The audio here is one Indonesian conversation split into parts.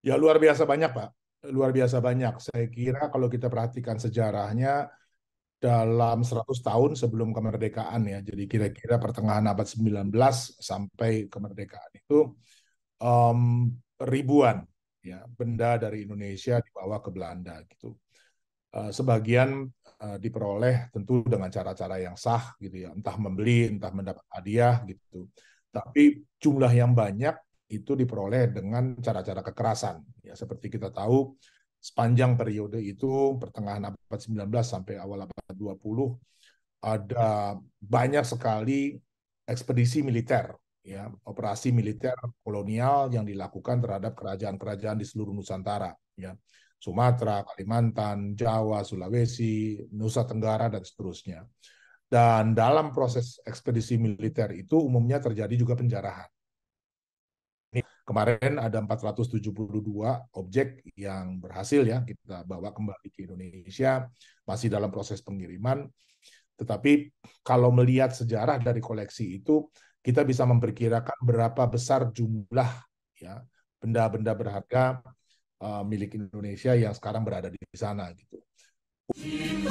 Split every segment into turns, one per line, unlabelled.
Ya luar biasa banyak Pak, luar biasa banyak. Saya kira kalau kita perhatikan sejarahnya dalam 100 tahun sebelum kemerdekaan ya, jadi kira-kira pertengahan abad 19 sampai kemerdekaan itu um, ribuan ya benda dari Indonesia dibawa ke Belanda gitu. Uh, sebagian uh, diperoleh tentu dengan cara-cara yang sah gitu ya, entah membeli, entah mendapat hadiah gitu. Tapi jumlah yang banyak itu diperoleh dengan cara-cara kekerasan. Ya, seperti kita tahu, sepanjang periode itu, pertengahan abad 19 sampai awal abad 20, ada banyak sekali ekspedisi militer, ya, operasi militer kolonial yang dilakukan terhadap kerajaan-kerajaan di seluruh Nusantara, ya. Sumatera, Kalimantan, Jawa, Sulawesi, Nusa Tenggara, dan seterusnya. Dan dalam proses ekspedisi militer itu umumnya terjadi juga penjarahan Kemarin ada 472 objek yang berhasil ya kita bawa kembali ke Indonesia, masih dalam proses pengiriman. Tetapi kalau melihat sejarah dari koleksi itu, kita bisa memperkirakan berapa besar jumlah ya benda-benda berharga uh, milik Indonesia yang sekarang berada di sana gitu. Kita,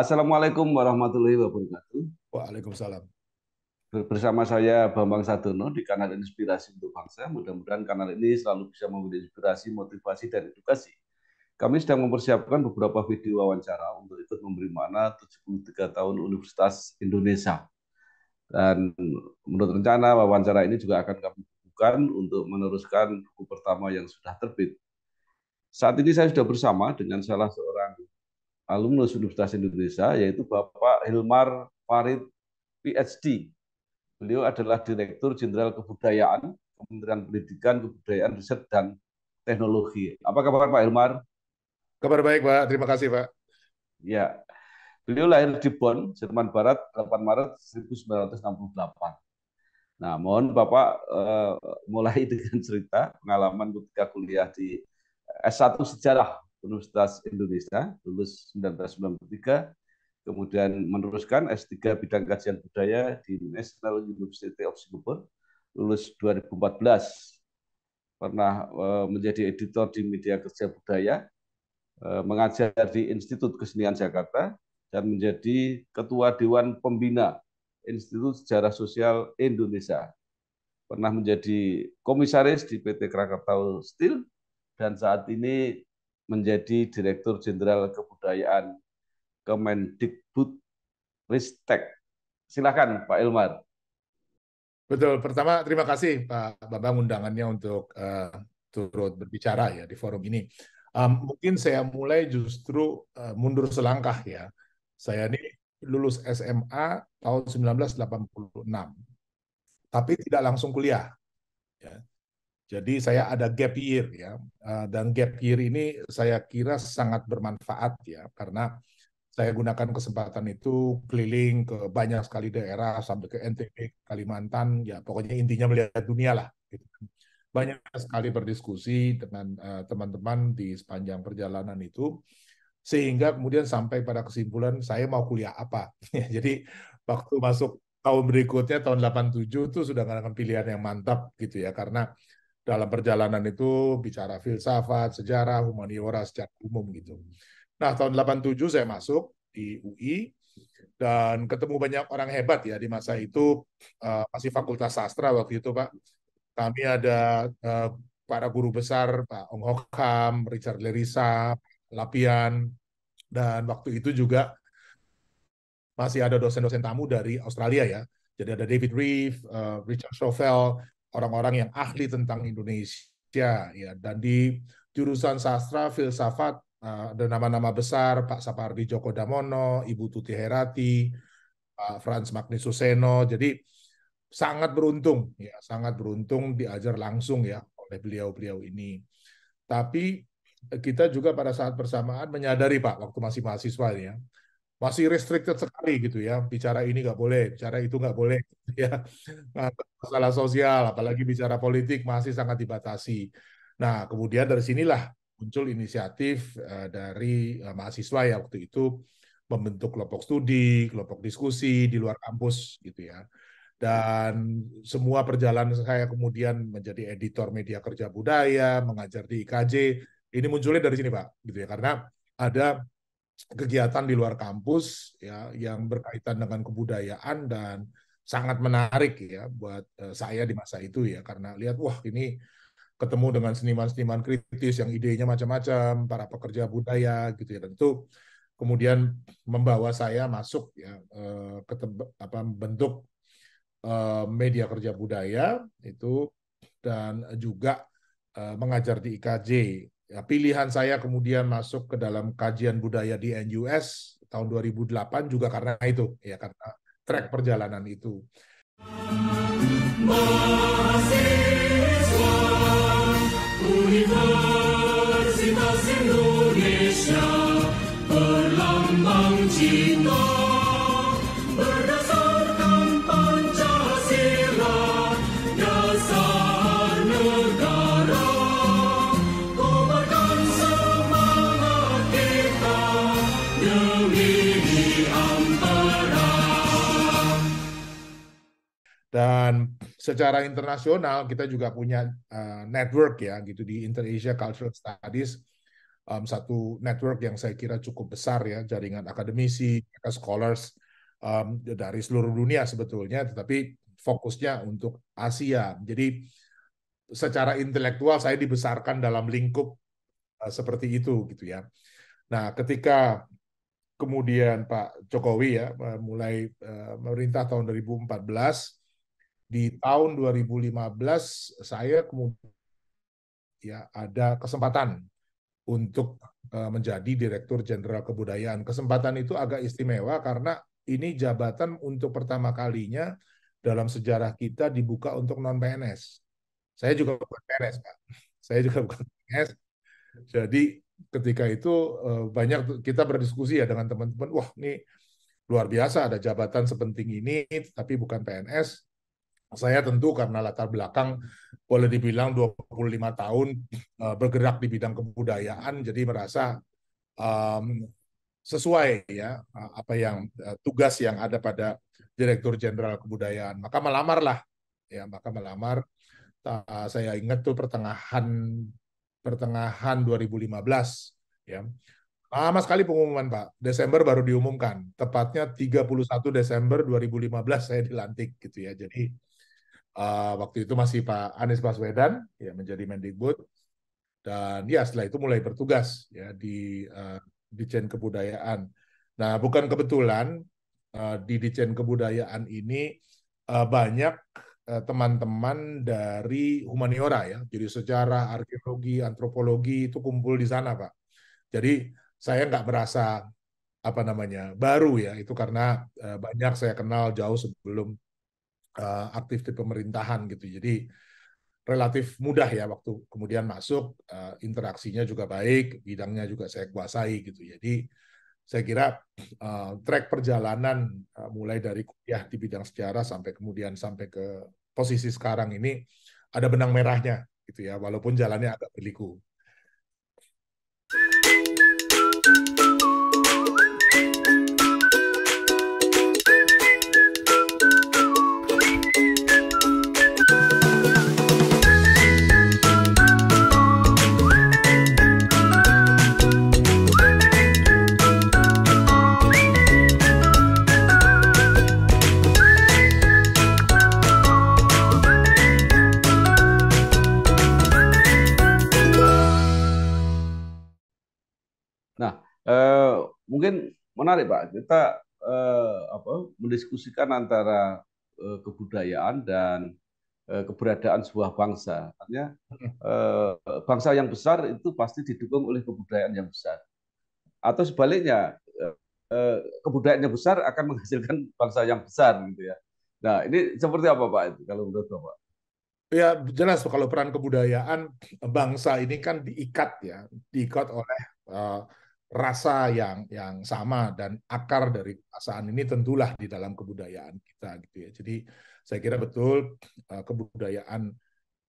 Assalamualaikum warahmatullahi wabarakatuh. Waalaikumsalam. Bersama saya Bambang Sadono di kanal Inspirasi untuk Bangsa. Mudah-mudahan kanal ini selalu bisa memberi inspirasi, motivasi, dan edukasi. Kami sedang mempersiapkan beberapa video wawancara untuk ikut memberi mana 73 tahun Universitas Indonesia. Dan menurut rencana wawancara ini juga akan kami bukan untuk meneruskan buku pertama yang sudah terbit. Saat ini saya sudah bersama dengan salah seorang Alumni Universitas Indonesia yaitu Bapak Hilmar Farid PhD. Beliau adalah Direktur Jenderal Kebudayaan Kementerian Pendidikan, Kebudayaan, Riset dan Teknologi. Apa kabar Pak Hilmar? Kabar baik Pak, terima kasih Pak. Ya, beliau lahir di Bonn, Jerman Barat, 8 Maret 1968. Nah, mohon Bapak eh, mulai dengan cerita pengalaman ketika kuliah di S1 Sejarah Universitas Indonesia, lulus 1993, kemudian meneruskan S3 bidang kajian budaya di National University of Singapore, lulus 2014. Pernah eh, menjadi editor di media kerja budaya, eh, mengajar di Institut Kesenian Jakarta, dan menjadi ketua Dewan Pembina Institut Sejarah Sosial Indonesia. Pernah menjadi komisaris di PT Krakatau Steel, dan saat ini menjadi Direktur Jenderal Kebudayaan Kemendikbud Ristek. Silakan Pak Ilmar. Betul. Pertama
terima kasih Pak Bambang undangannya untuk uh, turut berbicara ya di forum ini. Um, mungkin saya mulai justru uh, mundur selangkah ya. Saya ini lulus SMA tahun 1986, tapi tidak langsung kuliah. Ya. Jadi saya ada gap year ya, eh, dan gap year ini saya kira sangat bermanfaat ya, karena saya gunakan kesempatan itu keliling ke banyak sekali daerah sampai ke NTB, Kalimantan, ya pokoknya intinya melihat dunia lah. Gitu kan. Banyak sekali berdiskusi dengan eh, teman-teman di sepanjang perjalanan itu, sehingga kemudian sampai pada kesimpulan saya mau kuliah apa. Ya, jadi waktu masuk tahun berikutnya tahun 87 itu sudah kadang pilihan yang mantap gitu ya karena dalam perjalanan itu bicara filsafat, sejarah, humaniora secara umum gitu. Nah, tahun 87 saya masuk di UI dan ketemu banyak orang hebat ya di masa itu uh, masih Fakultas Sastra waktu itu, Pak. Kami ada uh, para guru besar Pak Ong Hokam Richard Lerisa, Lapian dan waktu itu juga masih ada dosen-dosen tamu dari Australia ya. Jadi ada David Reeve, uh, Richard Schofield, orang-orang yang ahli tentang Indonesia ya dan di jurusan sastra filsafat eh, ada nama-nama besar Pak Sapardi Djoko Damono, Ibu Tuti Herati, Pak Franz Magnus Suseno. Jadi sangat beruntung ya, sangat beruntung diajar langsung ya oleh beliau-beliau ini. Tapi kita juga pada saat bersamaan menyadari Pak waktu masih mahasiswa ya, masih restricted sekali gitu ya bicara ini nggak boleh bicara itu nggak boleh ya nah, masalah sosial apalagi bicara politik masih sangat dibatasi nah kemudian dari sinilah muncul inisiatif eh, dari eh, mahasiswa ya waktu itu membentuk kelompok studi kelompok diskusi di luar kampus gitu ya dan semua perjalanan saya kemudian menjadi editor media kerja budaya mengajar di IKJ ini munculnya dari sini pak gitu ya karena ada kegiatan di luar kampus ya yang berkaitan dengan kebudayaan dan sangat menarik ya buat eh, saya di masa itu ya karena lihat wah ini ketemu dengan seniman-seniman kritis yang idenya macam-macam, para pekerja budaya gitu ya tentu kemudian membawa saya masuk ya eh, ke apa bentuk eh, media kerja budaya itu dan juga mengajar di IKJ ya, pilihan saya kemudian masuk ke dalam kajian budaya di NUS tahun 2008 juga karena itu ya karena track perjalanan itu.
Indonesia berlambang cinta.
Dan secara internasional kita juga punya uh, network ya gitu di Inter-Asia Cultural Studies um, satu network yang saya kira cukup besar ya jaringan akademisi, scholars um, dari seluruh dunia sebetulnya tetapi fokusnya untuk Asia. Jadi secara intelektual saya dibesarkan dalam lingkup uh, seperti itu gitu ya. Nah, ketika kemudian Pak Jokowi ya eh, mulai uh, memerintah tahun 2014 di tahun 2015 saya kemudian ya ada kesempatan untuk eh, menjadi Direktur Jenderal Kebudayaan. Kesempatan itu agak istimewa karena ini jabatan untuk pertama kalinya dalam sejarah kita dibuka untuk non PNS. Saya juga bukan PNS, Pak. Saya juga bukan PNS. Jadi ketika itu eh, banyak kita berdiskusi ya dengan teman-teman, wah ini luar biasa ada jabatan sepenting ini tapi bukan PNS saya tentu karena latar belakang boleh dibilang 25 tahun eh, bergerak di bidang kebudayaan jadi merasa um, sesuai ya eh, apa yang eh, tugas yang ada pada Direktur Jenderal Kebudayaan maka melamarlah ya maka melamar saya ingat tuh pertengahan pertengahan 2015 ya lama sekali pengumuman Pak Desember baru diumumkan tepatnya 31 Desember 2015 saya dilantik gitu ya jadi uh, waktu itu masih Pak Anies Baswedan ya menjadi Mendikbud dan ya setelah itu mulai bertugas ya di uh, Dijen Kebudayaan. Nah, bukan kebetulan uh, di Dijen Kebudayaan ini uh, banyak teman-teman dari humaniora ya. Jadi sejarah, arkeologi, antropologi itu kumpul di sana, Pak. Jadi saya nggak merasa apa namanya baru ya itu karena banyak saya kenal jauh sebelum uh, aktif di pemerintahan gitu. Jadi relatif mudah ya waktu kemudian masuk uh, interaksinya juga baik, bidangnya juga saya kuasai gitu. Jadi saya kira uh, track perjalanan uh, mulai dari kuliah di bidang sejarah sampai kemudian sampai ke posisi sekarang ini ada benang merahnya gitu ya walaupun jalannya agak berliku.
Eh, mungkin menarik Pak, kita uh, apa, mendiskusikan antara uh, kebudayaan dan uh, keberadaan sebuah bangsa. Artinya uh, bangsa yang besar itu pasti didukung oleh kebudayaan yang besar. Atau sebaliknya, kebudayaannya kebudayaan yang besar
akan menghasilkan bangsa yang besar gitu ya. Nah, ini seperti apa Pak itu kalau menurut Bapak? Ya jelas kalau peran kebudayaan bangsa ini kan diikat ya, diikat oleh uh, rasa yang yang sama dan akar dari perasaan ini tentulah di dalam kebudayaan kita gitu ya. Jadi saya kira betul eh, kebudayaan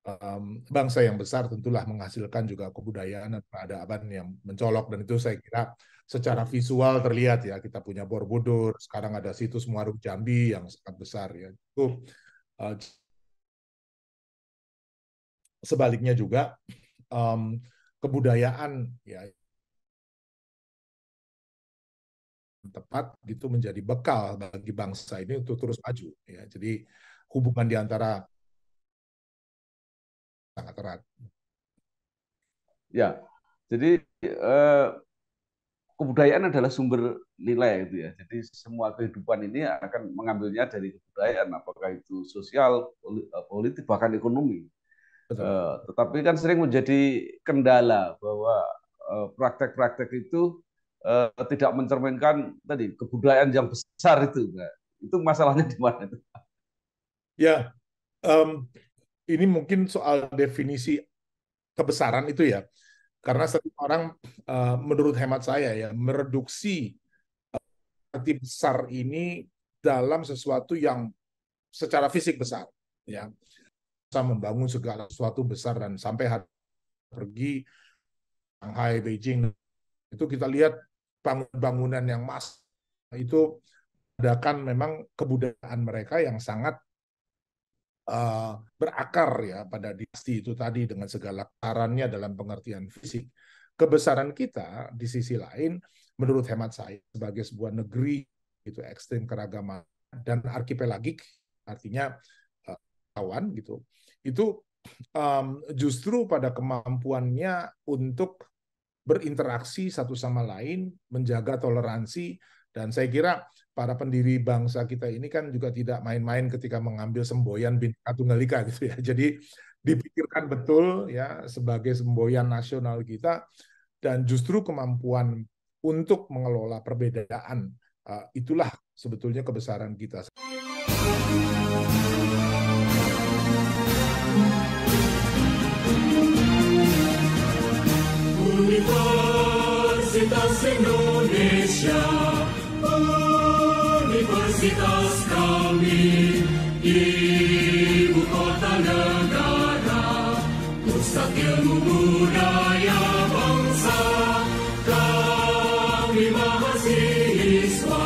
um, bangsa yang besar tentulah menghasilkan juga kebudayaan dan peradaban yang mencolok dan itu saya kira secara visual terlihat ya kita punya Borobudur, sekarang ada situs Muaruk Jambi yang sangat besar ya. Itu uh, sebaliknya juga um, kebudayaan ya tepat itu menjadi bekal bagi bangsa ini untuk terus maju ya jadi hubungan di antara sangat erat
ya jadi eh, kebudayaan adalah sumber nilai itu ya jadi semua kehidupan ini akan mengambilnya dari kebudayaan apakah itu sosial eh, politik bahkan ekonomi Eh, tetapi kan sering menjadi kendala bahwa eh, praktek-praktek eh, itu uh, tidak mencerminkan tadi kebudayaan yang
besar itu. Nah, itu masalahnya di mana? Ya, um, ini mungkin soal definisi kebesaran itu ya. Karena setiap orang, uh, menurut hemat saya ya, mereduksi eh, arti besar ini dalam sesuatu yang secara fisik besar ya bisa membangun segala sesuatu besar dan sampai hari pergi Shanghai Beijing itu kita lihat bangunan yang mas itu adakan memang kebudayaan mereka yang sangat uh, berakar ya pada dinasti itu tadi dengan segala karannya dalam pengertian fisik. Kebesaran kita di sisi lain, menurut hemat saya sebagai sebuah negeri itu ekstrim keragaman dan arkipelagik artinya uh, kawan gitu itu um, justru pada kemampuannya untuk berinteraksi satu sama lain, menjaga toleransi, dan saya kira para pendiri bangsa kita ini kan juga tidak main-main ketika mengambil semboyan Bhinneka Tunggal Ika gitu ya. Jadi dipikirkan betul ya sebagai semboyan nasional kita dan justru kemampuan untuk mengelola perbedaan eh, itulah sebetulnya kebesaran kita.
Universitas Indonesia Universitas kami Ibu kota negara Pusat ilmu budaya bangsa Kami mahasiswa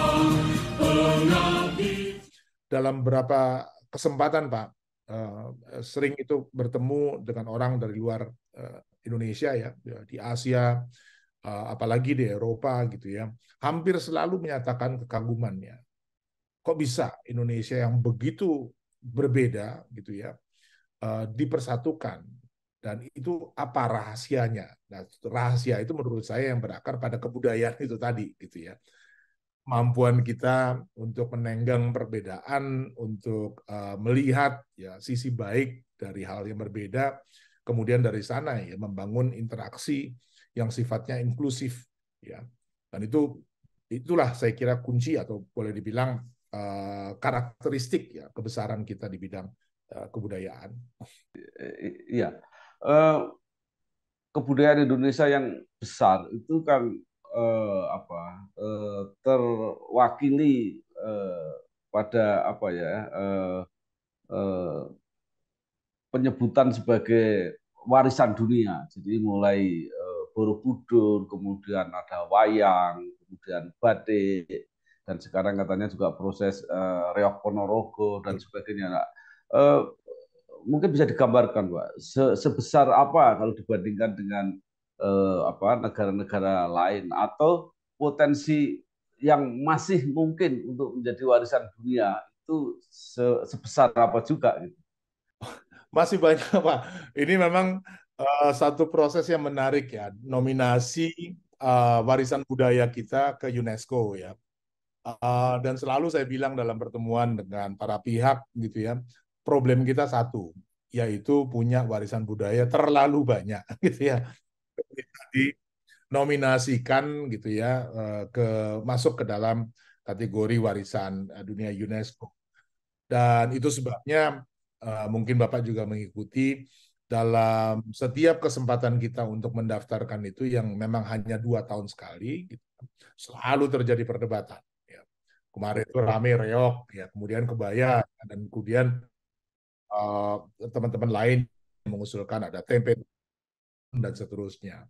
pengabdi Dalam berapa kesempatan Pak eh, sering itu bertemu dengan orang dari luar eh, Indonesia ya, ya di Asia eh, apalagi di Eropa gitu ya hampir selalu menyatakan kekagumannya kok bisa Indonesia yang begitu berbeda gitu ya eh, dipersatukan dan itu apa rahasianya nah rahasia itu menurut saya yang berakar pada kebudayaan itu tadi gitu ya kemampuan kita untuk menenggang perbedaan untuk eh, melihat ya sisi baik dari hal yang berbeda kemudian dari sana ya membangun interaksi yang sifatnya inklusif ya dan itu itulah saya kira kunci atau boleh dibilang uh, karakteristik ya kebesaran kita di bidang uh, kebudayaan
iya uh, kebudayaan Indonesia yang besar itu kan uh, apa uh, terwakili uh, pada apa ya uh, uh, penyebutan sebagai warisan dunia. Jadi mulai eh, Borobudur, kemudian ada wayang, kemudian batik, dan sekarang katanya juga proses uh, reok ponorogo dan sebagainya. Nah, uh, mungkin bisa digambarkan, Pak, se sebesar apa kalau dibandingkan dengan uh, apa negara-negara lain atau potensi yang masih mungkin untuk menjadi warisan dunia itu se sebesar apa juga? Gitu
masih banyak Pak. Ini memang uh, satu proses yang menarik ya, nominasi uh, warisan budaya kita ke UNESCO ya. Uh, dan selalu saya bilang dalam pertemuan dengan para pihak gitu ya, problem kita satu, yaitu punya warisan budaya terlalu banyak gitu ya. Jadi nominasikan gitu ya ke masuk ke dalam kategori warisan dunia UNESCO. Dan itu sebabnya Eh, mungkin Bapak juga mengikuti dalam setiap kesempatan kita untuk mendaftarkan itu yang memang hanya dua tahun sekali, gitu, selalu terjadi perdebatan. Ya. Kemarin itu rame reok, ya kemudian kebaya dan kemudian eh, teman-teman uh, lain mengusulkan ada tempe dan seterusnya.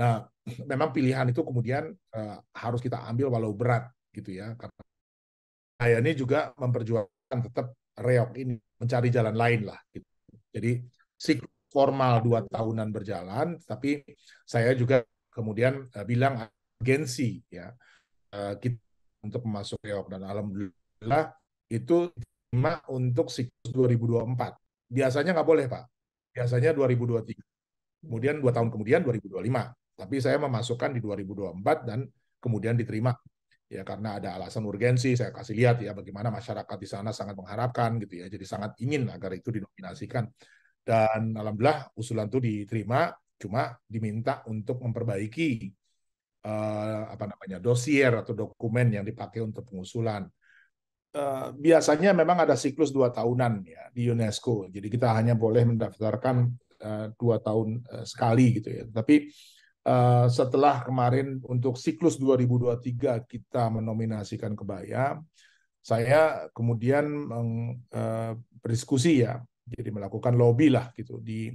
Nah, memang pilihan itu kemudian uh, harus kita ambil walau berat gitu ya, karena saya ini juga memperjuangkan tetap reok ini mencari jalan lain lah. Gitu. Jadi siklus formal dua tahunan berjalan, tapi saya juga kemudian uh, bilang agensi ya uh, kita untuk masuk reok dan alhamdulillah itu lima untuk siklus 2024. Biasanya nggak boleh pak, biasanya 2023. Kemudian dua tahun kemudian 2025. Tapi saya memasukkan di 2024 dan kemudian diterima ya karena ada alasan urgensi saya kasih lihat ya bagaimana masyarakat di sana sangat mengharapkan gitu ya jadi sangat ingin agar itu dinominasikan dan alhamdulillah usulan itu diterima cuma diminta untuk memperbaiki eh, apa namanya dosier atau dokumen yang dipakai untuk pengusulan eh, biasanya memang ada siklus dua tahunan ya di UNESCO jadi kita hanya boleh mendaftarkan eh, dua tahun eh, sekali gitu ya tapi Eh, setelah kemarin untuk siklus 2023 kita menominasikan kebaya, saya kemudian meng, uh, berdiskusi ya, jadi melakukan lobby lah gitu di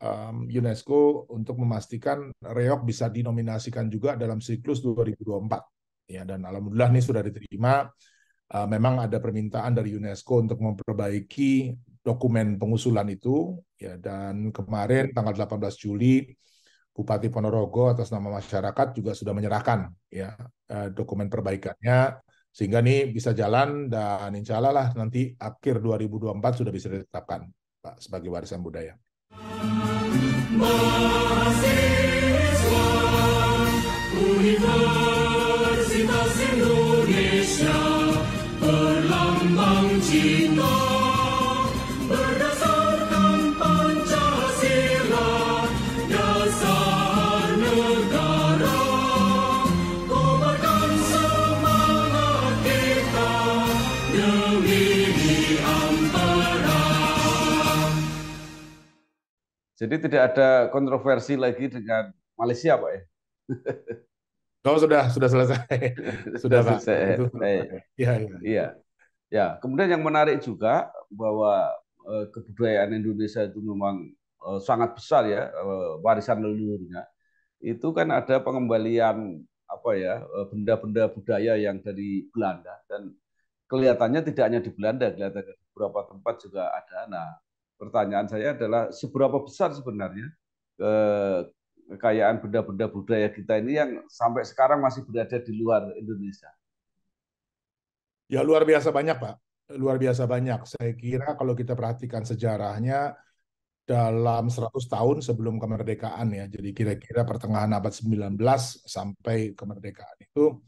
um, UNESCO untuk memastikan Reok bisa dinominasikan juga dalam siklus 2024. Ya, dan alhamdulillah ini sudah diterima. Uh, memang ada permintaan dari UNESCO untuk memperbaiki dokumen pengusulan itu ya dan kemarin tanggal 18 Juli Bupati Ponorogo atas nama masyarakat juga sudah menyerahkan ya eh, dokumen perbaikannya sehingga ini bisa jalan dan insya Allah lah nanti akhir 2024 sudah bisa ditetapkan Pak sebagai warisan budaya.
Universitas Indonesia berlambang cinta.
Jadi tidak ada kontroversi lagi dengan Malaysia, Pak ya.
Oh sudah sudah selesai. sudah selesai. Ya. Iya iya. Iya.
Ya, kemudian yang menarik juga bahwa eh, kebudayaan Indonesia itu memang eh, sangat besar ya eh, warisan leluhurnya. Itu kan ada pengembalian apa ya benda-benda budaya yang dari Belanda dan kelihatannya tidak hanya di Belanda, kelihatannya di beberapa tempat juga ada. Nah, pertanyaan saya adalah seberapa besar sebenarnya eh, kekayaan benda-benda budaya kita ini yang sampai sekarang masih berada di luar Indonesia?
Ya luar biasa banyak Pak, luar biasa banyak. Saya kira kalau kita perhatikan sejarahnya dalam 100 tahun sebelum kemerdekaan ya, jadi kira-kira pertengahan abad 19 sampai kemerdekaan itu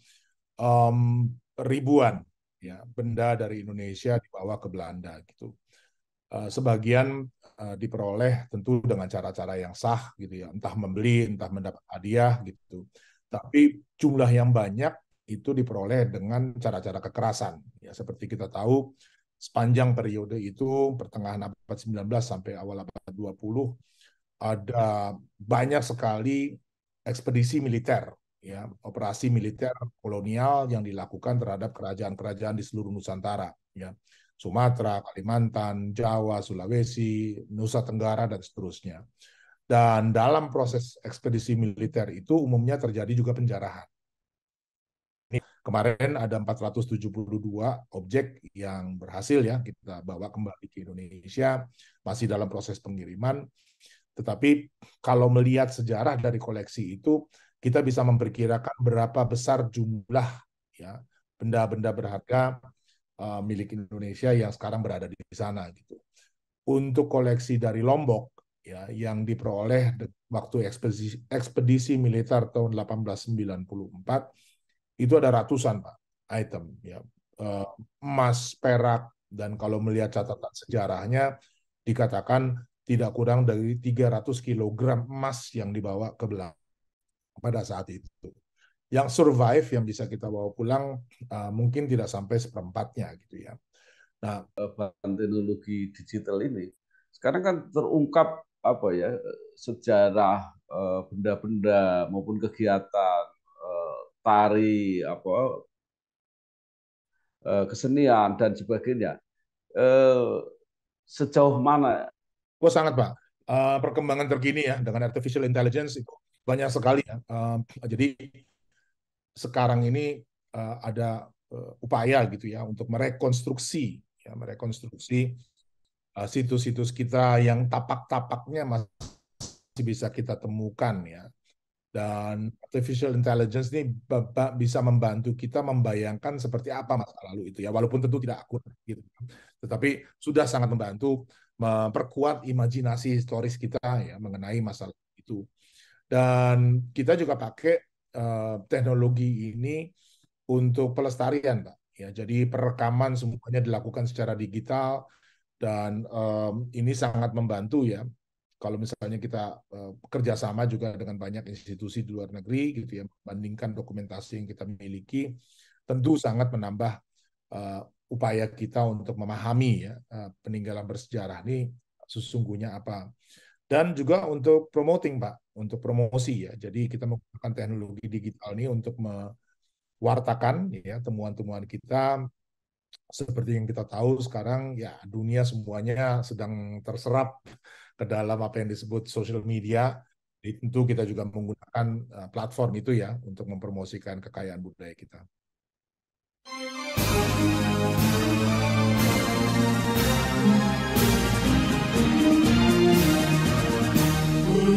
um, ribuan ya benda dari Indonesia dibawa ke Belanda gitu. Eh, sebagian eh, diperoleh tentu dengan cara-cara yang sah gitu ya entah membeli entah mendapat hadiah gitu tapi jumlah yang banyak itu diperoleh dengan cara-cara kekerasan ya seperti kita tahu sepanjang periode itu pertengahan abad 19 sampai awal abad 20 ada banyak sekali ekspedisi militer ya operasi militer kolonial yang dilakukan terhadap kerajaan-kerajaan di seluruh Nusantara ya Sumatera, Kalimantan, Jawa, Sulawesi, Nusa Tenggara, dan seterusnya. Dan dalam proses ekspedisi militer itu umumnya terjadi juga penjarahan. Kemarin ada 472 objek yang berhasil ya kita bawa kembali ke Indonesia, masih dalam proses pengiriman. Tetapi kalau melihat sejarah dari koleksi itu, kita bisa memperkirakan berapa besar jumlah ya benda-benda berharga Eh, milik Indonesia yang sekarang berada di sana gitu. Untuk koleksi dari Lombok ya yang diperoleh waktu ekspedisi, ekspedisi militer tahun 1894 itu ada ratusan Pak item ya eh, emas, perak dan kalau melihat catatan sejarahnya dikatakan tidak kurang dari 300 kg emas yang dibawa ke Belanda pada saat itu yang survive yang bisa kita bawa pulang uh, mungkin tidak sampai seperempatnya
gitu ya. Nah, teknologi digital ini sekarang kan terungkap apa ya sejarah eh, benda-benda maupun kegiatan eh, tari apa
kesenian dan sebagainya sejauh mana? Oh sangat pak perkembangan terkini ya dengan artificial intelligence itu banyak sekali ya. jadi sekarang ini uh, ada uh, upaya gitu ya untuk merekonstruksi ya merekonstruksi situs eh, situs-situs kita yang tapak-tapaknya masih bisa kita temukan ya dan artificial intelligence ini bisa membantu kita membayangkan seperti apa masa lalu itu ya walaupun tentu tidak akurat gitu tetapi sudah sangat membantu memperkuat imajinasi historis kita ya mengenai masa lalu itu dan kita juga pakai Eh, teknologi ini untuk pelestarian, Pak. Ya, jadi perekaman semuanya dilakukan secara digital dan um, ini sangat membantu ya. Kalau misalnya kita uh, eh, kerjasama juga dengan banyak institusi di luar negeri gitu ya, bandingkan dokumentasi yang kita miliki, tentu sangat menambah uh, upaya kita untuk memahami ya uh, peninggalan bersejarah ini sesungguhnya apa dan juga untuk promoting Pak, untuk promosi ya. Jadi kita menggunakan teknologi digital ini untuk mewartakan ya temuan-temuan kita. Seperti yang kita tahu sekarang ya dunia semuanya sedang terserap ke dalam apa yang disebut social media. itu tentu kita juga menggunakan eh, platform itu ya untuk mempromosikan kekayaan budaya kita.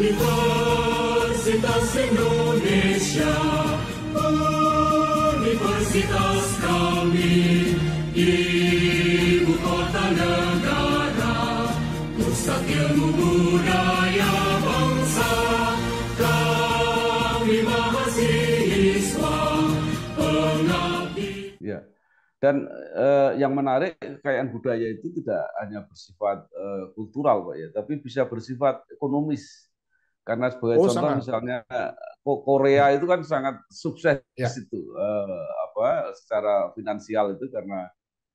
Universitas Indonesia Universitas kami Ibu kota negara Pusat ilmu budaya bangsa Kami mahasiswa
Pengabdi
Ya, dan eh, yang menarik kekayaan budaya itu tidak hanya bersifat eh, kultural pak ya tapi bisa bersifat ekonomis karena sebagai oh, contoh sama. misalnya Korea itu kan sangat sukses ya. itu uh, apa secara finansial itu karena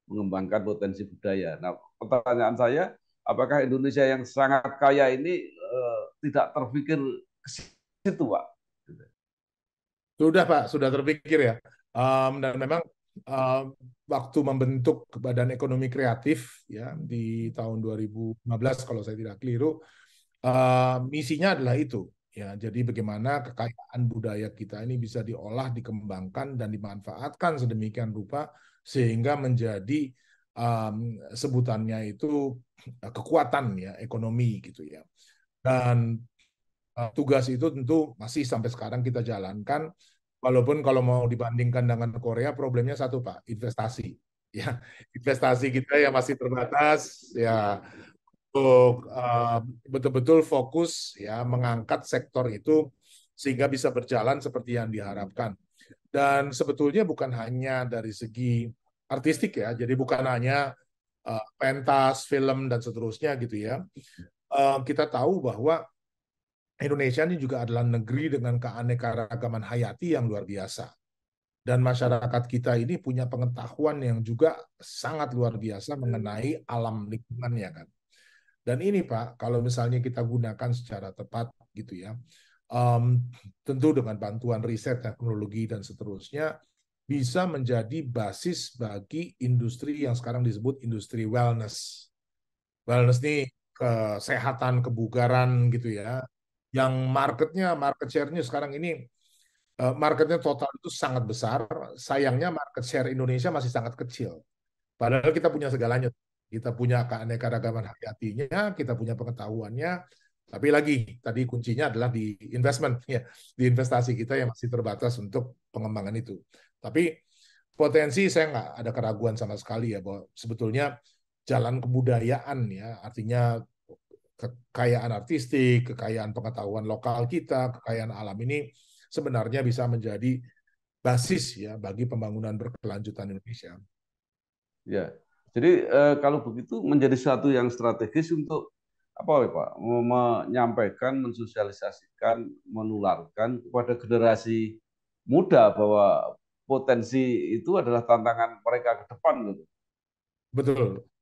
mengembangkan potensi budaya. Nah, pertanyaan saya apakah Indonesia yang sangat kaya ini uh, tidak terpikir ke situ, Pak?
Sudah, Pak, sudah terpikir ya. Um, dan memang uh, waktu membentuk Badan Ekonomi Kreatif ya di tahun 2015 kalau saya tidak keliru misinya adalah itu ya jadi bagaimana kekayaan budaya kita ini bisa diolah dikembangkan dan dimanfaatkan sedemikian rupa sehingga menjadi um, sebutannya itu eh, kekuatan ya ekonomi gitu ya dan uh, tugas itu tentu masih sampai sekarang kita jalankan walaupun kalau mau dibandingkan dengan Korea problemnya satu pak investasi ya investasi kita ya masih terbatas ya untuk betul betul-betul fokus ya mengangkat sektor itu sehingga bisa berjalan seperti yang diharapkan. Dan sebetulnya bukan hanya dari segi artistik ya, jadi bukan hanya uh, pentas, film dan seterusnya gitu ya. Uh, kita tahu bahwa Indonesia ini juga adalah negeri dengan keanekaragaman hayati yang luar biasa. Dan masyarakat kita ini punya pengetahuan yang juga sangat luar biasa mengenai alam lingkungannya kan dan ini Pak, kalau misalnya kita gunakan secara tepat gitu ya, um, tentu dengan bantuan riset teknologi dan seterusnya bisa menjadi basis bagi industri yang sekarang disebut industri wellness. Wellness ini kesehatan, kebugaran gitu ya. Yang marketnya, market share-nya sekarang ini eh, marketnya total itu sangat besar. Sayangnya market share Indonesia masih sangat kecil. Padahal kita punya segalanya. Kita punya keanekaragaman hayatinya, kita punya pengetahuannya, tapi lagi tadi kuncinya adalah di investment ya, di investasi kita yang masih terbatas untuk pengembangan itu. Tapi potensi saya nggak ada keraguan sama sekali ya bahwa sebetulnya jalan kebudayaan ya, artinya kekayaan artistik, kekayaan pengetahuan lokal kita, kekayaan alam ini sebenarnya bisa menjadi basis ya bagi pembangunan berkelanjutan Indonesia.
Ya, jadi eh, kalau begitu menjadi satu yang strategis untuk apa ya, Pak menyampaikan, mensosialisasikan, menularkan kepada generasi muda bahwa potensi itu adalah tantangan mereka ke depan
gitu. Betul,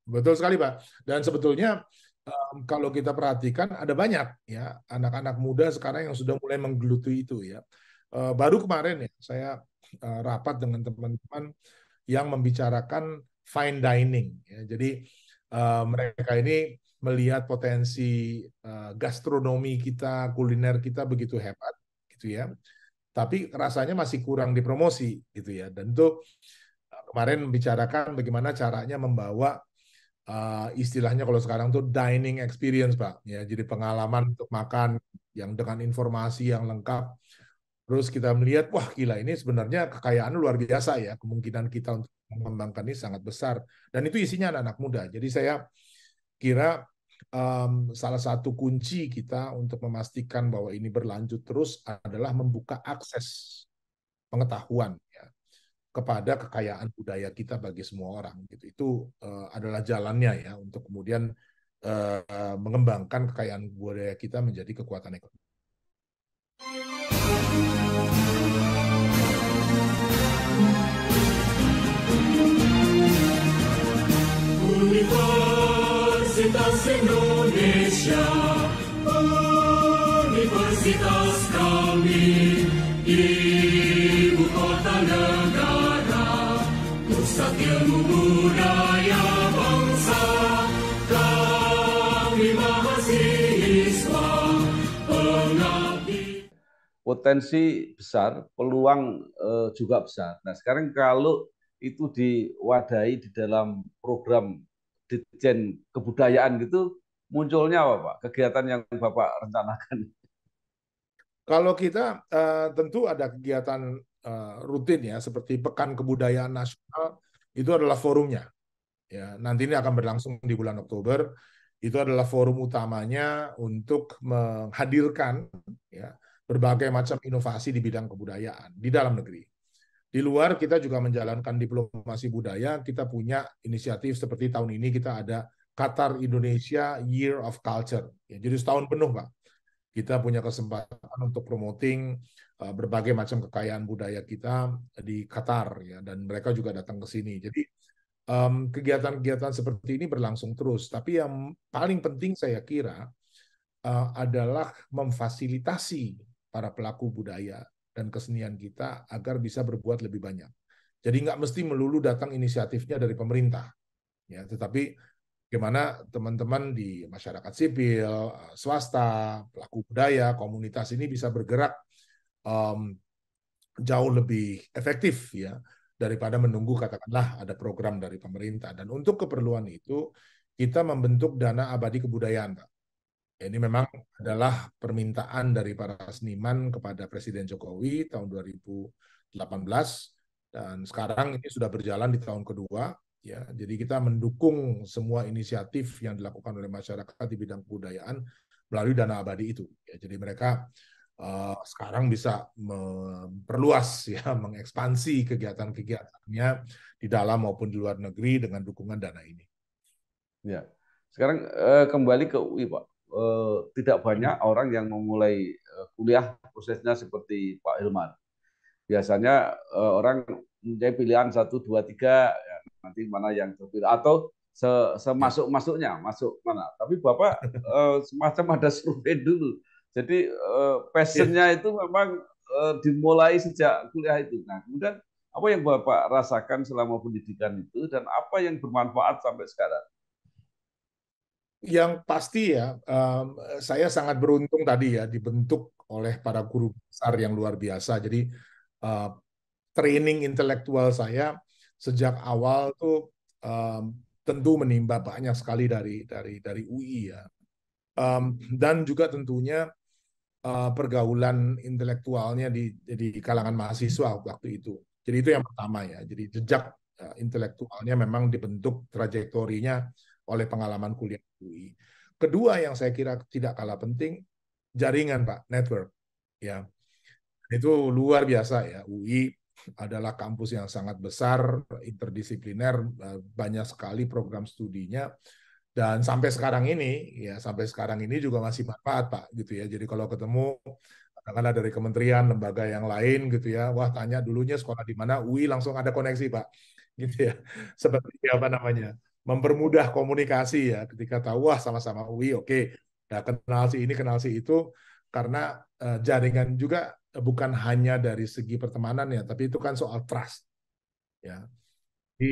betul sekali Pak. Dan sebetulnya um, kalau kita perhatikan ada banyak ya anak-anak muda sekarang yang sudah mulai menggeluti itu ya. Uh, baru kemarin ya saya uh, rapat dengan teman-teman yang membicarakan fine dining. Ya. Jadi uh, mereka ini melihat potensi uh, gastronomi kita, kuliner kita begitu hebat, gitu ya. Tapi rasanya masih kurang dipromosi, gitu ya. Dan itu eh, kemarin membicarakan bagaimana caranya membawa uh, istilahnya kalau sekarang tuh dining experience, Pak. Ya, jadi pengalaman untuk makan yang dengan informasi yang lengkap Terus kita melihat, wah gila ini sebenarnya kekayaan luar biasa ya. Kemungkinan kita untuk mengembangkan ini sangat besar. Dan itu isinya anak-anak muda. Jadi saya kira um, salah satu kunci kita untuk memastikan bahwa ini berlanjut terus adalah membuka akses pengetahuan ya, kepada kekayaan budaya kita bagi semua orang. Gitu. Itu uh, adalah jalannya ya untuk kemudian uh, mengembangkan kekayaan budaya kita menjadi kekuatan ekonomi.
Universitas Indonesia Universitas kami Ibu kota negara Pusat ilmu budaya bangsa Kami mahasiswa Pengabdi
Potensi besar, peluang eh, juga besar. Nah sekarang kalau itu diwadahi di dalam program Ditjen Kebudayaan gitu munculnya apa
Pak? Kegiatan yang Bapak rencanakan? Kalau kita eh, tentu ada kegiatan eh, rutin ya seperti Pekan Kebudayaan Nasional itu adalah forumnya. Ya, nanti ini akan berlangsung di bulan Oktober. Itu adalah forum utamanya untuk menghadirkan ya berbagai macam inovasi di bidang kebudayaan di dalam negeri. Di luar kita juga menjalankan diplomasi budaya, kita punya inisiatif seperti tahun ini kita ada Qatar Indonesia Year of Culture. Ya, jadi setahun penuh, Pak. Kita punya kesempatan untuk promoting eh, berbagai macam kekayaan budaya kita di Qatar ya dan mereka juga datang ke sini. Jadi kegiatan-kegiatan um, seperti ini berlangsung terus, tapi yang paling penting saya kira uh, adalah memfasilitasi para pelaku budaya dan kesenian kita agar bisa berbuat lebih banyak. Jadi nggak mesti melulu datang inisiatifnya dari pemerintah, ya, tetapi bagaimana teman-teman di masyarakat sipil, eh, swasta, pelaku budaya, komunitas ini bisa bergerak um, jauh lebih efektif ya daripada menunggu katakanlah ada program dari pemerintah. Dan untuk keperluan itu kita membentuk dana abadi kebudayaan, Pak. Ini memang adalah permintaan dari para seniman kepada Presiden Jokowi tahun 2018 dan sekarang ini sudah berjalan di tahun kedua ya. Jadi kita mendukung semua inisiatif yang dilakukan oleh masyarakat di bidang kebudayaan melalui dana abadi itu. Ya, jadi mereka uh, sekarang bisa memperluas ya mengekspansi kegiatan-kegiatannya di dalam maupun di luar negeri dengan dukungan dana ini.
Ya. Sekarang uh, kembali ke UI, Pak. Eh, tidak banyak orang yang memulai eh, kuliah prosesnya seperti Pak Hilman. Biasanya eh, orang mempunyai pilihan satu, dua, tiga, ya, nanti mana yang terpilih atau semasuk masuknya masuk mana. Tapi bapak semacam ada survei dulu. Jadi passionnya iya. itu memang dimulai sejak kuliah itu. Nah kemudian apa yang bapak rasakan selama pendidikan itu dan apa yang bermanfaat sampai sekarang?
yang pasti ya, um, saya sangat beruntung tadi ya dibentuk oleh para guru besar yang luar biasa. Jadi uh, training intelektual saya sejak awal tuh um, tentu menimba banyak sekali dari dari dari UI ya. Um, dan juga tentunya uh, pergaulan intelektualnya di di kalangan mahasiswa waktu itu. Jadi itu yang pertama ya. Jadi jejak uh, intelektualnya memang dibentuk trajektorinya oleh pengalaman kuliah UI. Kedua yang saya kira tidak kalah penting jaringan Pak, network. Ya. Itu luar biasa ya. UI adalah kampus yang sangat besar, interdisipliner, eh, banyak sekali program studinya dan sampai sekarang ini ya sampai sekarang ini juga masih manfaat Pak gitu ya. Jadi kalau ketemu katakanlah dari kementerian, lembaga yang lain gitu ya, wah tanya dulunya sekolah di mana, UI langsung ada koneksi Pak. Gitu ya. Seperti apa namanya? mempermudah komunikasi ya ketika tahu wah sama-sama UI oke okay. nah, kenal si ini kenal si itu karena uh, jaringan juga bukan hanya dari segi pertemanan ya tapi itu kan soal trust ya di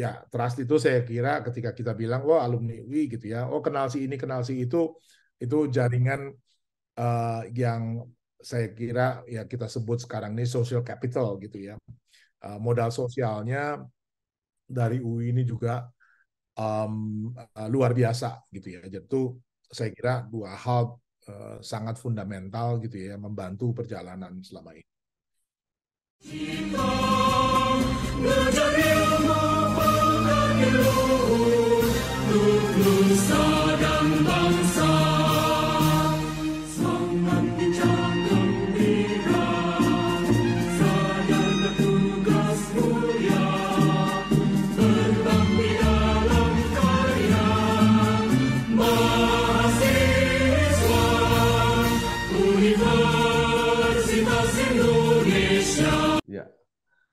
ya trust itu saya kira ketika kita bilang wah alumni UI gitu ya oh kenal si ini kenal si itu itu jaringan uh, yang saya kira ya kita sebut sekarang ini social capital gitu ya uh, modal sosialnya dari UI ini juga um, uh, luar biasa gitu ya. Jadi itu saya kira dua hal uh, sangat fundamental gitu ya membantu perjalanan selama ini.
Kita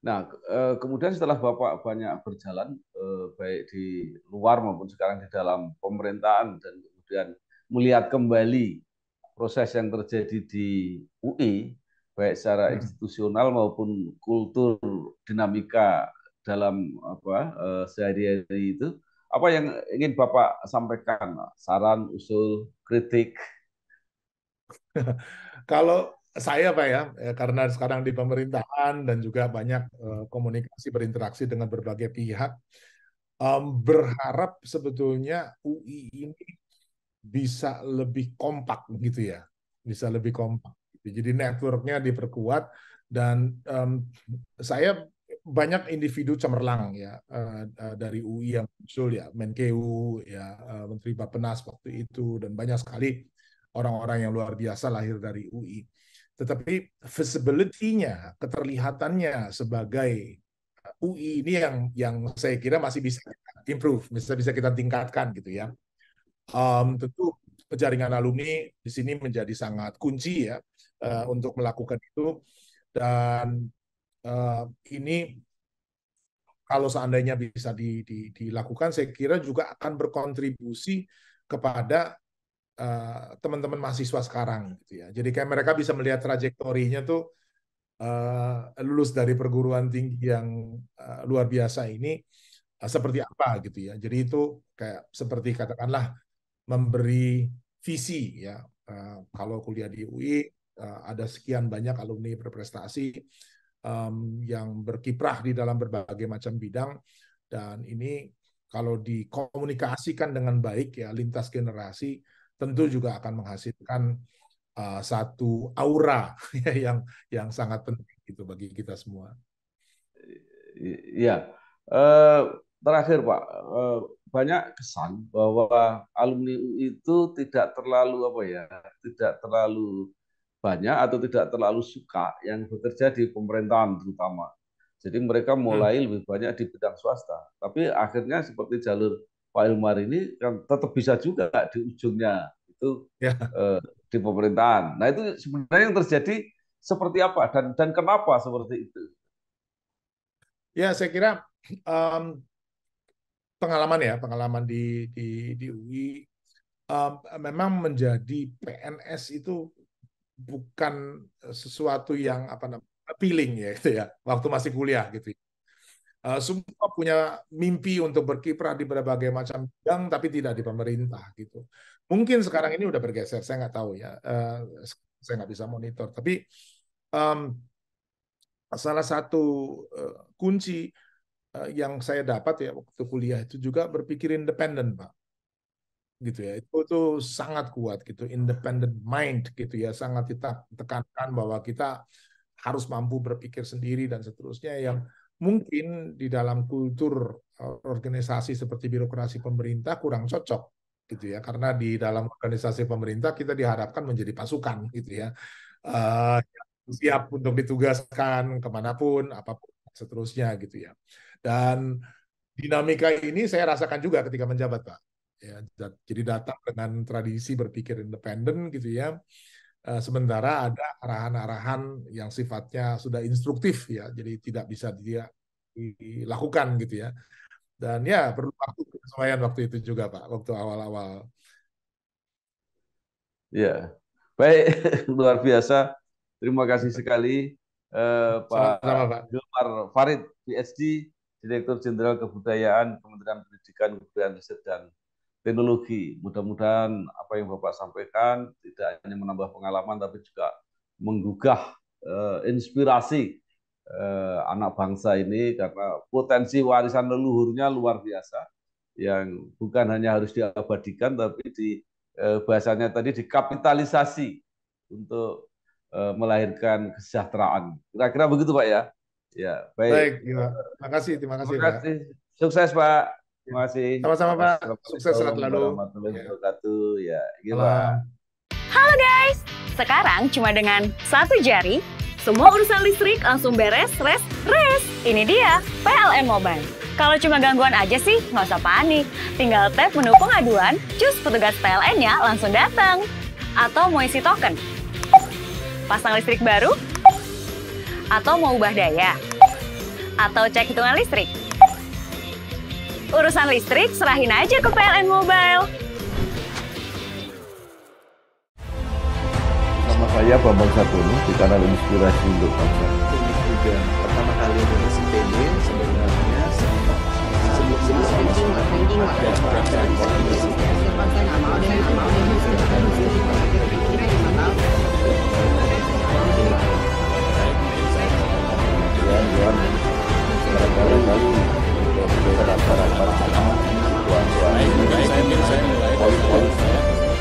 Nah, eh, kemudian setelah Bapak banyak berjalan, eh, baik di luar maupun sekarang di dalam pemerintahan, dan kemudian melihat kembali proses yang terjadi di UI, baik secara hmm. institusional maupun kultur dinamika dalam apa eh, sehari-hari itu, apa yang ingin Bapak sampaikan? Saran, usul, kritik?
Kalau saya pak ya eh, karena sekarang di pemerintahan dan juga banyak eh, komunikasi berinteraksi dengan berbagai pihak um, berharap sebetulnya UI ini bisa lebih kompak begitu ya bisa lebih kompak jadi networknya diperkuat dan um, saya banyak individu cemerlang ya uh, uh, dari UI yang muncul ya Menkeu ya uh, Menteri Bapenas waktu itu dan banyak sekali orang-orang yang luar biasa lahir dari UI tetapi visibility-nya, keterlihatannya sebagai UI ini yang yang saya kira masih bisa improve, bisa bisa kita tingkatkan gitu ya. Um, tentu jaringan alumni di sini menjadi sangat kunci ya uh, untuk melakukan itu dan uh, ini kalau seandainya bisa di, di, dilakukan saya kira juga akan berkontribusi kepada Eh, teman-teman mahasiswa sekarang gitu ya. Jadi kayak mereka bisa melihat trajektorinya tuh uh, lulus dari perguruan tinggi yang uh, luar biasa ini uh, seperti apa gitu ya. Jadi itu kayak seperti katakanlah memberi visi ya. Uh, kalau kuliah di UI uh, ada sekian banyak alumni berprestasi um, yang berkiprah di dalam berbagai macam bidang dan ini kalau dikomunikasikan dengan baik ya lintas generasi tentu mm-hmm. juga akan menghasilkan uh, satu aura ya, yang yang sangat penting itu bagi kita semua.
Iya. Uh, terakhir Pak, eh, banyak kesan bahwa alumni UI itu tidak terlalu apa ya, tidak terlalu banyak atau tidak terlalu suka yang bekerja di pemerintahan terutama. Jadi mereka hmm. mulai lebih banyak di bidang swasta. Tapi akhirnya seperti jalur Pak Ilmar ini yang tetap bisa juga di ujungnya itu ya. eh, di pemerintahan. Nah itu sebenarnya yang terjadi seperti apa dan dan
kenapa seperti itu? Ya saya kira um, pengalaman ya pengalaman di di, di UI um, memang menjadi PNS itu bukan sesuatu yang apa namanya appealing ya itu ya waktu masih kuliah gitu. Ya. Eh, semua punya mimpi untuk berkiprah di berbagai macam bidang, tapi tidak di pemerintah gitu. Mungkin sekarang ini udah bergeser, saya nggak tahu ya, eh, saya nggak bisa monitor. Tapi um, salah satu eh, kunci yang saya dapat ya waktu kuliah itu juga berpikir independen, Pak gitu ya itu tuh sangat kuat gitu independent mind gitu ya sangat kita tekankan bahwa kita harus mampu berpikir sendiri dan seterusnya yang mungkin di dalam kultur eh, organisasi seperti birokrasi pemerintah kurang cocok gitu ya karena di dalam organisasi pemerintah kita diharapkan menjadi pasukan gitu ya uh, siap untuk ditugaskan kemanapun apapun seterusnya gitu ya dan dinamika ini saya rasakan juga ketika menjabat pak ya jadi datang dengan tradisi berpikir independen gitu ya Eh, sementara ada arahan-arahan yang sifatnya sudah instruktif ya, jadi tidak bisa dia dilakukan gitu ya. Dan ya perlu waktu kesesuaian waktu itu juga Pak, waktu awal-awal.
Ya, baik luar biasa. Terima kasih sekali eh, Pak, Sama, Pak Gilmar Farid, PhD, Direktur Jenderal Kebudayaan Kementerian Pendidikan, Kebudayaan Riset dan teknologi. Mudah-mudahan apa yang Bapak sampaikan tidak hanya menambah pengalaman, tapi juga menggugah eh, inspirasi eh, anak bangsa ini karena potensi warisan leluhurnya luar biasa yang bukan hanya harus diabadikan, tapi di eh, bahasanya tadi dikapitalisasi untuk eh, melahirkan kesejahteraan. Kira-kira begitu Pak ya. Ya, baik. Baik,
ya. Terima kasih, terima kasih. Terima kasih.
Pak. Sukses Pak. Terima kasih. Sama-sama Pak. Sukses selalu. satu. Iya. Ya, gila. Gitu,
Halo guys. Sekarang cuma dengan satu jari, semua urusan listrik langsung beres, res, res. Ini dia PLN Mobile. Kalau cuma gangguan aja sih, nggak usah panik. Tinggal tap menu pengaduan, cus petugas PLN-nya langsung datang. Atau mau isi token. Pasang listrik baru. Atau mau ubah daya. Atau cek hitungan listrik. Urusan listrik serahin aja ke PLN Mobile.
Nama saya Bambang Sabuni di kanal Inspirasi untuk Bangsa.
Pertama kali Indonesia PD sebenarnya sebelum sebelum ini, ada perasaan
Para, para, para, para.
Saya mulai.